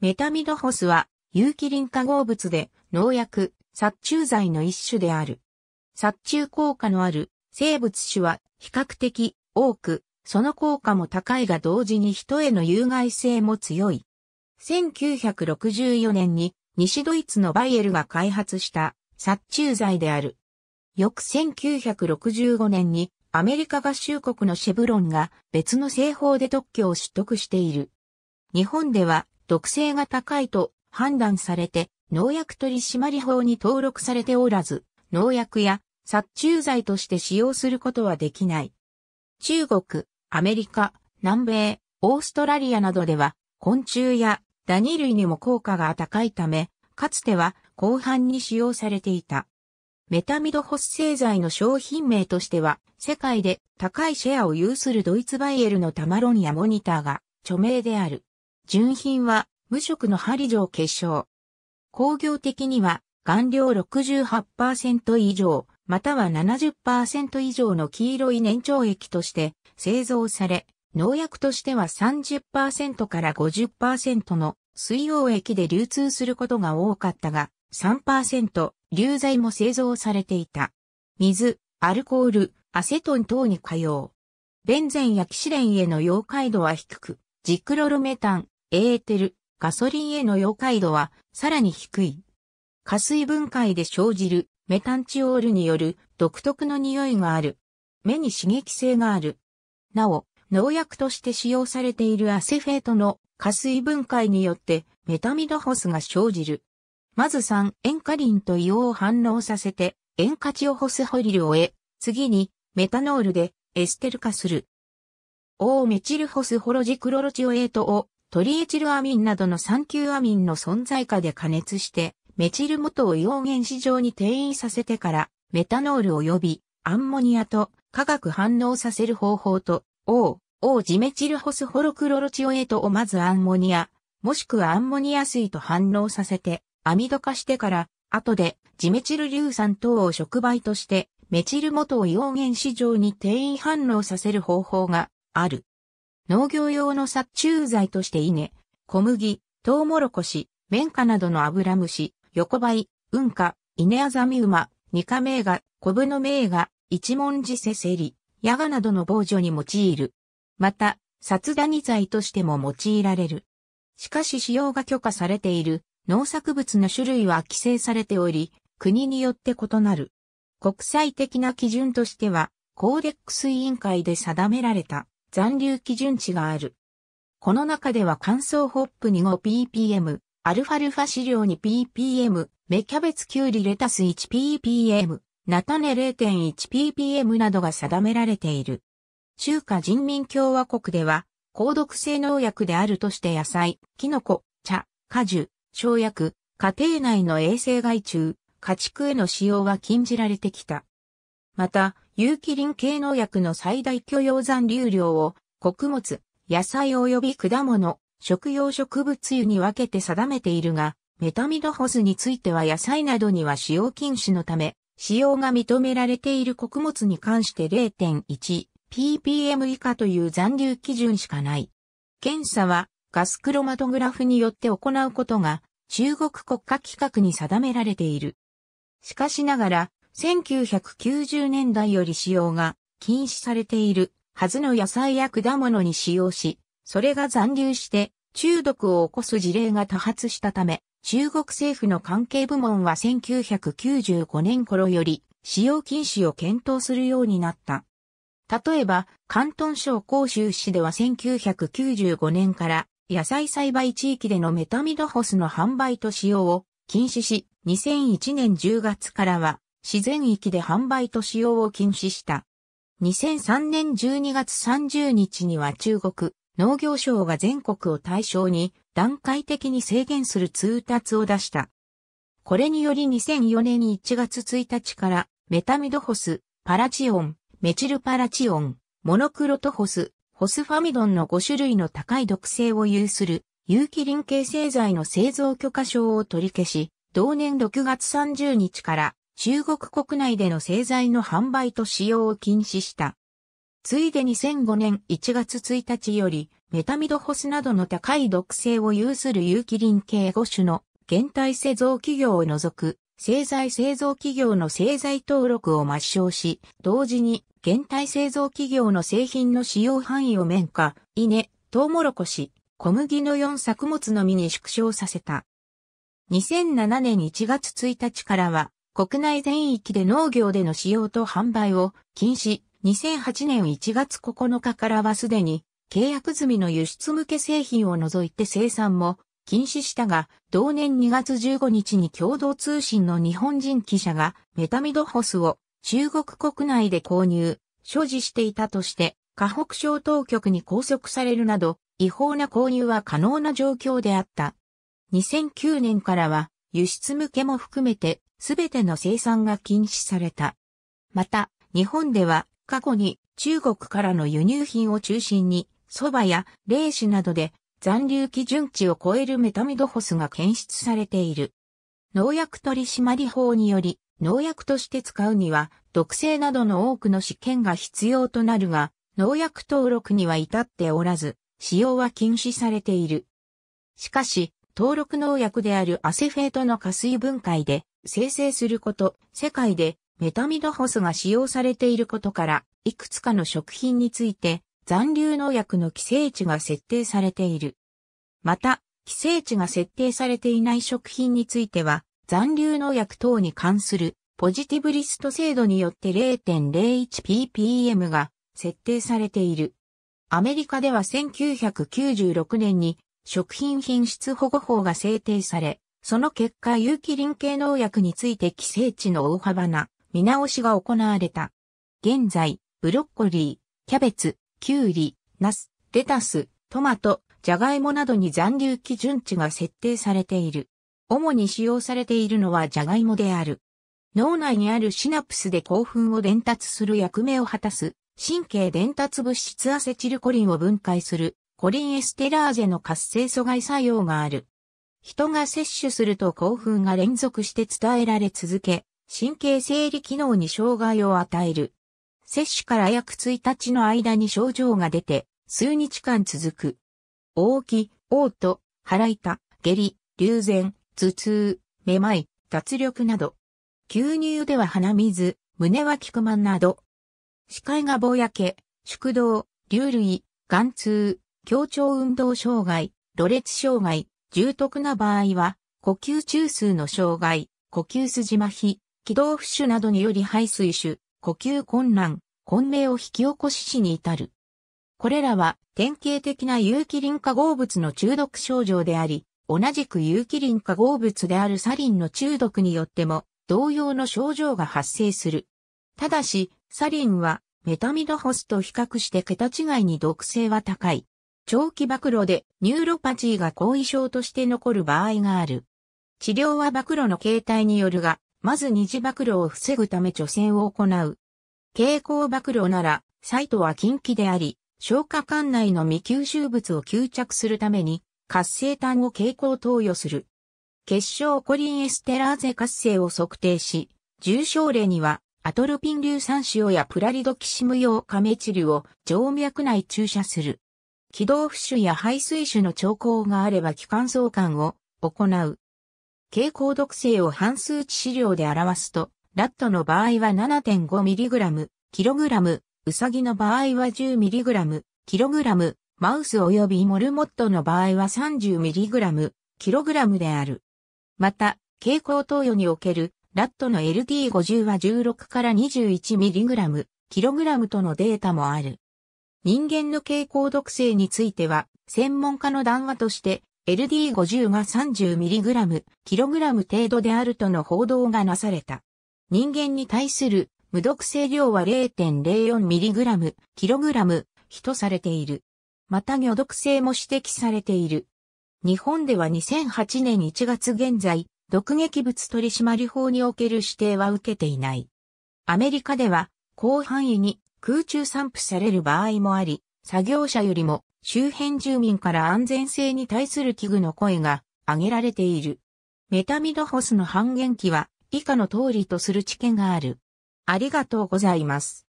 メタミドホスは有機リン化合物で農薬、殺虫剤の一種である。殺虫効果のある生物種は比較的多く、その効果も高いが同時に人への有害性も強い。1964年に西ドイツのバイエルが開発した殺虫剤である。翌1965年にアメリカ合衆国のシェブロンが別の製法で特許を取得している。日本では毒性が高いと判断されて農薬取締法に登録されておらず、農薬や殺虫剤として使用することはできない。中国、アメリカ、南米、オーストラリアなどでは昆虫やダニ類にも効果が高いため、かつては広範に使用されていた。メタミドス製剤の商品名としては、世界で高いシェアを有するドイツバイエルのタマロンやモニターが著名である。純品は無色の針状結晶。工業的には顔料68%以上、または70%以上の黄色い粘腸液として製造され、農薬としては30%から50%の水溶液で流通することが多かったが、3%、流剤も製造されていた。水、アルコール、アセトン等に可用。ベンゼンやキシレンへの溶解度は低く、ジクロルメタン、エーテル、ガソリンへの溶解度はさらに低い。加水分解で生じるメタンチオールによる独特の匂いがある。目に刺激性がある。なお、農薬として使用されているアセフェートの加水分解によってメタミドホスが生じる。まず3、塩化リンと硫黄を反応させて、塩化チオホスホリルを得、次にメタノールでエステル化する。オーメチルホスホロジクロロチオエートをトリエチルアミンなどの酸球アミンの存在下で加熱して、メチル元を溶原子状に転移させてから、メタノール及びアンモニアと化学反応させる方法と、O、O ジメチルホスホロクロロチオエとトをまずアンモニア、もしくはアンモニア水と反応させて、アミド化してから、後でジメチル硫酸等を触媒として、メチル元を溶原子状に転移反応させる方法がある。農業用の殺虫剤として稲、小麦、トウモロコシ、綿花などの油虫、横ばい、運花、稲アザミ馬、ニカメイガ、コブの名画、一文字せせり、ヤガなどの防除に用いる。また、殺ダニ剤としても用いられる。しかし使用が許可されている農作物の種類は規制されており、国によって異なる。国際的な基準としては、コーデックス委員会で定められた残留基準値がある。この中では乾燥ホップに 5ppm、アルファルファ飼料 2ppm、芽キャベツキュウリレタス 1ppm、菜種 0.1ppm などが定められている。中華人民共和国では、高毒性農薬であるとして野菜、キノコ、茶、果樹、生薬、家庭内の衛生害虫、家畜への使用は禁じられてきた。また、有機林系農薬の最大許容残留量を穀物、野菜及び果物、食用植物油に分けて定めているが、メタミドホスについては野菜などには使用禁止のため、使用が認められている穀物に関して 0.1ppm 以下という残留基準しかない。検査はガスクロマトグラフによって行うことが中国国家規格に定められている。しかしながら1990年代より使用が禁止されているはずの野菜や果物に使用し、それが残留して中毒を起こす事例が多発したため、中国政府の関係部門は1995年頃より使用禁止を検討するようになった。例えば、広東省広州市では1995年から野菜栽培地域でのメタミドホスの販売と使用を禁止し、2001年10月からは自然域で販売と使用を禁止した。2003年12月30日には中国農業省が全国を対象に段階的に制限する通達を出した。これにより2004年1月1日からメタミドホス、パラチオン、メチルパラチオン、モノクロトホス、ホスファミドンの5種類の高い毒性を有する有機林形製剤の製造許可証を取り消し、同年6月30日から中国国内での製材の販売と使用を禁止した。ついで2005年1月1日より、メタミドホスなどの高い毒性を有する有機林系5種の原体製造企業を除く、製材製造企業の製材登録を抹消し、同時に原体製造企業の製品の使用範囲を綿花、稲、トウモロコシ、小麦の4作物のみに縮小させた。2007年1月1日からは、国内全域で農業での使用と販売を禁止、2008年1月9日からはすでに契約済みの輸出向け製品を除いて生産も禁止したが、同年2月15日に共同通信の日本人記者がメタミドホスを中国国内で購入、所持していたとして、河北省当局に拘束されるなど、違法な購入は可能な状況であった。2009年からは、輸出向けも含めて、すべての生産が禁止された。また、日本では過去に中国からの輸入品を中心に、蕎麦や冷酒などで残留基準値を超えるメタミドホスが検出されている。農薬取締法により、農薬として使うには、毒性などの多くの試験が必要となるが、農薬登録には至っておらず、使用は禁止されている。しかし、登録農薬であるアセフェートの加水分解で、生成すること、世界でメタミドホスが使用されていることから、いくつかの食品について残留農薬の規制値が設定されている。また、規制値が設定されていない食品については、残留農薬等に関するポジティブリスト制度によって 0.01ppm が設定されている。アメリカでは1996年に食品品質保護法が制定され、その結果有機林系農薬について規制値の大幅な見直しが行われた。現在、ブロッコリー、キャベツ、キュウリ、ナス、レタス、トマト、ジャガイモなどに残留基準値が設定されている。主に使用されているのはジャガイモである。脳内にあるシナプスで興奮を伝達する役目を果たす神経伝達物質アセチルコリンを分解するコリンエステラーゼの活性阻害作用がある。人が摂取すると興奮が連続して伝えられ続け、神経生理機能に障害を与える。摂取から約1日の間に症状が出て、数日間続く。大き、嘔吐、腹痛、下痢、流前、頭痛、めまい、脱力など。吸入では鼻水、胸脇くまんなど。視界がぼやけ、縮動、流類、眼痛、強調運動障害、露裂障害、重篤な場合は、呼吸中枢の障害、呼吸筋麻痺、気道不腫などにより排水腫、呼吸困難、混迷を引き起こし死に至る。これらは典型的な有機リン化合物の中毒症状であり、同じく有機リン化合物であるサリンの中毒によっても同様の症状が発生する。ただし、サリンはメタミドホスと比較して桁違いに毒性は高い。長期曝露でニューロパチーが後遺症として残る場合がある。治療は暴露の形態によるが、まず二次曝露を防ぐため除染を行う。蛍光曝露なら、サイトは近畿であり、消化管内の未吸収物を吸着するために、活性炭を蛍光投与する。結晶コリンエステラーゼ活性を測定し、重症例には、アトロピン硫酸塩やプラリドキシム用カメチルを静脈内注射する。気道浮腫や排水腫の兆候があれば気管相関を行う。蛍光毒性を半数値資料で表すと、ラットの場合は 7.5mg、kg、ウサギの場合は 10mg、kg、マウス及びモルモットの場合は 30mg、kg である。また、蛍光投与におけるラットの LT50 は16から 21mg、kg とのデータもある。人間の傾向毒性については、専門家の談話として、LD50 が 30mg、kg 程度であるとの報道がなされた。人間に対する無毒性量は 0.04mg、kg、とされている。また魚毒性も指摘されている。日本では2008年1月現在、毒撃物取締法における指定は受けていない。アメリカでは、広範囲に空中散布される場合もあり、作業者よりも周辺住民から安全性に対する危惧の声が上げられている。メタミドホスの半減期は以下の通りとする知見がある。ありがとうございます。